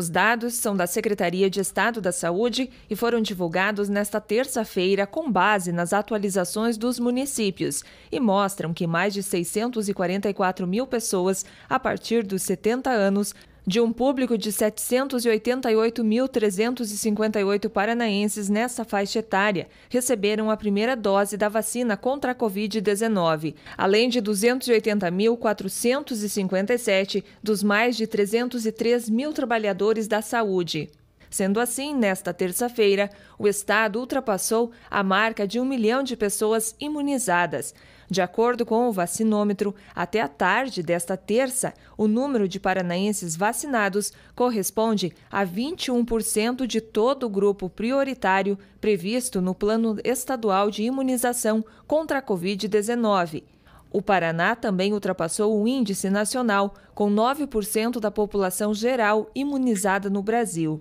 Os dados são da Secretaria de Estado da Saúde e foram divulgados nesta terça-feira com base nas atualizações dos municípios e mostram que mais de 644 mil pessoas a partir dos 70 anos de um público de 788.358 paranaenses nessa faixa etária receberam a primeira dose da vacina contra a Covid-19, além de 280.457 dos mais de 303 mil trabalhadores da saúde. Sendo assim, nesta terça-feira, o estado ultrapassou a marca de um milhão de pessoas imunizadas. De acordo com o vacinômetro, até a tarde desta terça, o número de paranaenses vacinados corresponde a 21% de todo o grupo prioritário previsto no Plano Estadual de Imunização contra a Covid-19. O Paraná também ultrapassou o índice nacional, com 9% da população geral imunizada no Brasil.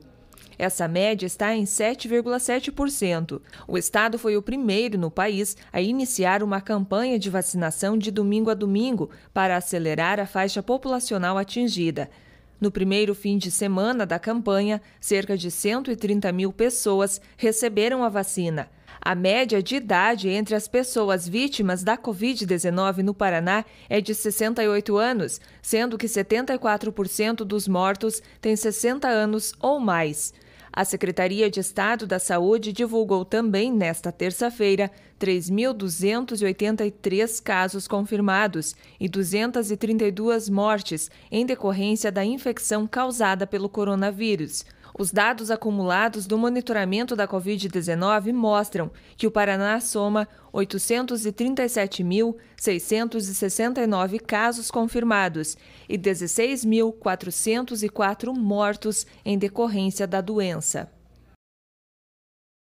Essa média está em 7,7%. O estado foi o primeiro no país a iniciar uma campanha de vacinação de domingo a domingo para acelerar a faixa populacional atingida. No primeiro fim de semana da campanha, cerca de 130 mil pessoas receberam a vacina. A média de idade entre as pessoas vítimas da Covid-19 no Paraná é de 68 anos, sendo que 74% dos mortos têm 60 anos ou mais. A Secretaria de Estado da Saúde divulgou também nesta terça-feira 3.283 casos confirmados e 232 mortes em decorrência da infecção causada pelo coronavírus. Os dados acumulados do monitoramento da Covid-19 mostram que o Paraná soma 837.669 casos confirmados e 16.404 mortos em decorrência da doença.